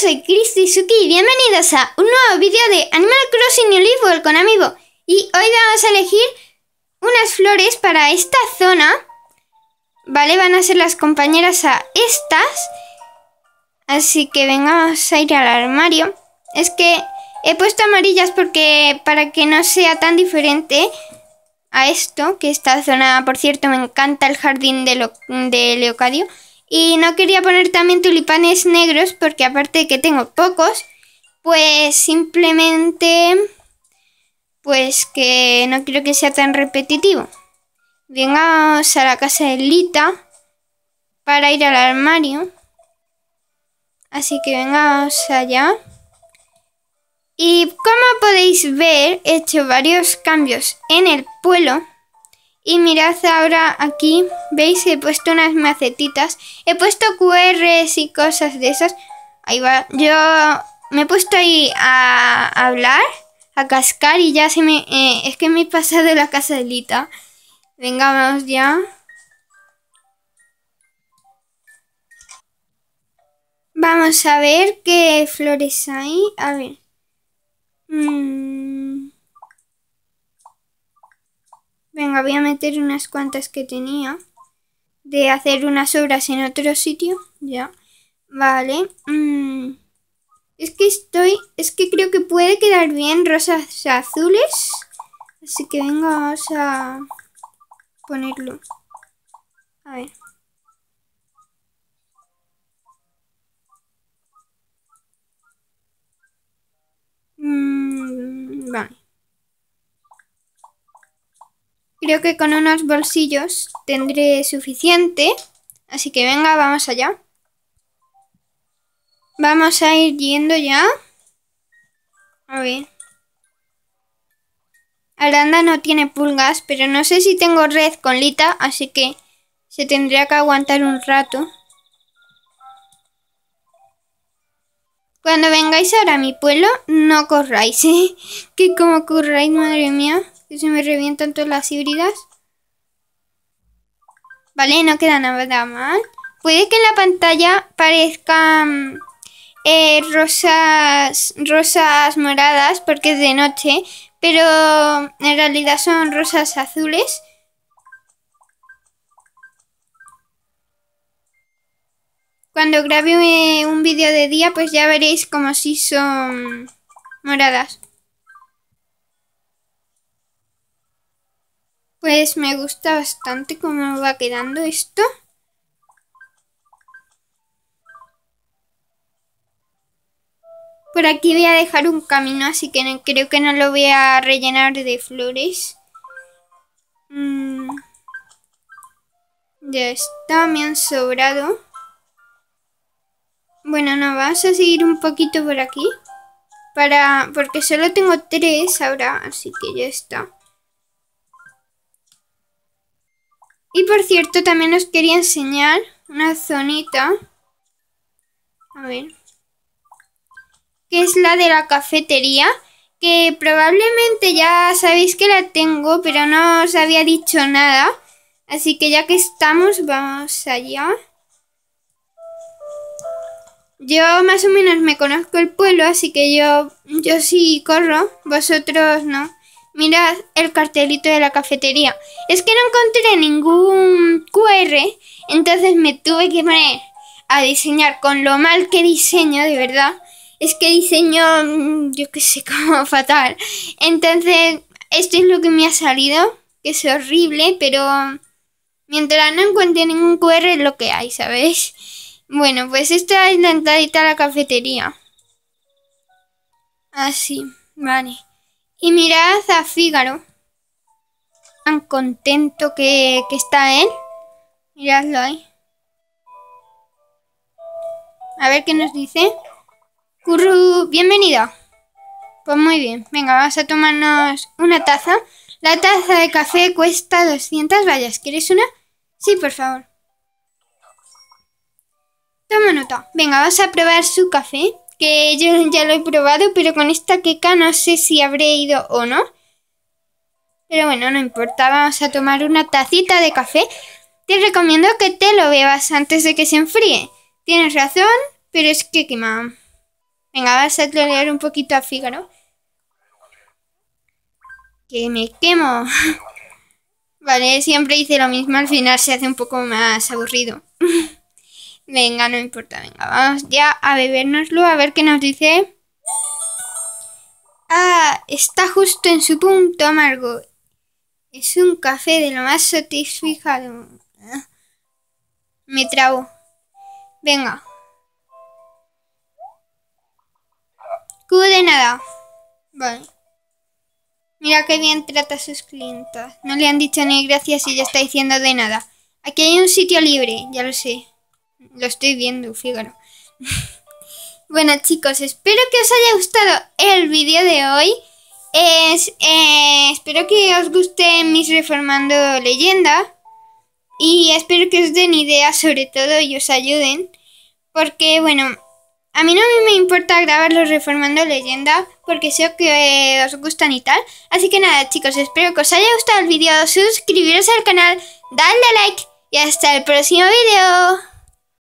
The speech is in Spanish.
soy Christy Suki y bienvenidos a un nuevo vídeo de Animal Crossing New Leaf con amigo Y hoy vamos a elegir unas flores para esta zona. Vale, van a ser las compañeras a estas. Así que vengamos a ir al armario. Es que he puesto amarillas porque para que no sea tan diferente a esto, que esta zona, por cierto, me encanta el jardín de, de Leocadio. Y no quería poner también tulipanes negros porque aparte de que tengo pocos, pues simplemente pues que no quiero que sea tan repetitivo. venga a la casa de Lita para ir al armario. Así que vengamos allá. Y como podéis ver, he hecho varios cambios en el pueblo. Y mirad ahora aquí, veis, he puesto unas macetitas, he puesto QRs y cosas de esas. Ahí va, yo me he puesto ahí a hablar, a cascar y ya se me... Eh, es que me he pasado la casadita. Venga, vamos ya. Vamos a ver qué flores hay. A ver. Mmm. venga, voy a meter unas cuantas que tenía de hacer unas obras en otro sitio. Ya, vale. Mm. Es que estoy, es que creo que puede quedar bien rosas azules. Así que venga, vamos a ponerlo. A ver. Creo que con unos bolsillos tendré suficiente. Así que venga, vamos allá. Vamos a ir yendo ya. A ver. Aranda no tiene pulgas, pero no sé si tengo red con Lita, así que se tendría que aguantar un rato. Cuando vengáis ahora a mi pueblo, no corráis, ¿eh? Que como corráis, madre mía que se me revientan todas las híbridas. Vale, no queda nada mal. Puede que en la pantalla parezcan mm, eh, rosas, rosas moradas porque es de noche, pero en realidad son rosas azules. Cuando grabe un vídeo de día, pues ya veréis como si son moradas. Pues me gusta bastante cómo va quedando esto. Por aquí voy a dejar un camino, así que creo que no lo voy a rellenar de flores. Mm. Ya está, me han sobrado. Bueno, no, vamos a seguir un poquito por aquí. Para, porque solo tengo tres ahora, así que ya está. Y por cierto, también os quería enseñar una zonita. A ver. Que es la de la cafetería. Que probablemente ya sabéis que la tengo, pero no os había dicho nada. Así que ya que estamos, vamos allá. Yo más o menos me conozco el pueblo, así que yo, yo sí corro, vosotros no. Mirad el cartelito de la cafetería. Es que no encontré ningún QR, entonces me tuve que poner a diseñar con lo mal que diseño, de verdad. Es que diseño, mm, yo qué sé, como fatal. Entonces, esto es lo que me ha salido, que es horrible, pero mientras no encuentre ningún QR es lo que hay, ¿sabéis? Bueno, pues esta es la a la cafetería. Así, ah, vale y mirad a Fígaro. Tan contento que, está él. Miradlo ahí. A ver qué nos dice. Curru, bienvenida. Pues muy bien. Venga, vamos a tomarnos una taza. La taza de café cuesta 200 vallas. ¿Quieres una? Sí, por favor. Toma nota. Venga, vas a probar su café que yo ya lo he probado, pero con esta queca no sé si habré ido o no. Pero bueno, no importa, vamos a tomar una tacita de café. Te recomiendo que te lo bebas antes de que se enfríe. Tienes razón, pero es que quema. Venga, vas a trolear un poquito a Fígaro. Que me quemo. Vale, siempre hice lo mismo, al final se hace un poco más aburrido. Venga, no importa, venga, vamos ya a bebernoslo, a ver qué nos dice. Ah, está justo en su punto amargo. Es un café de lo más satisfijado. Me trago. Venga. Cubo de nada. Vale. Mira qué bien trata a sus clientes. No le han dicho ni gracias y ya está diciendo de nada. Aquí hay un sitio libre, ya lo sé. Lo estoy viendo, fíjalo. bueno chicos, espero que os haya gustado el vídeo de hoy. Es, eh, espero que os guste mis reformando leyenda. Y espero que os den ideas sobre todo y os ayuden. Porque bueno, a mí no me importa grabar los reformando leyenda porque sé que eh, os gustan y tal. Así que nada chicos, espero que os haya gustado el vídeo. Suscribiros al canal, dadle like y hasta el próximo vídeo.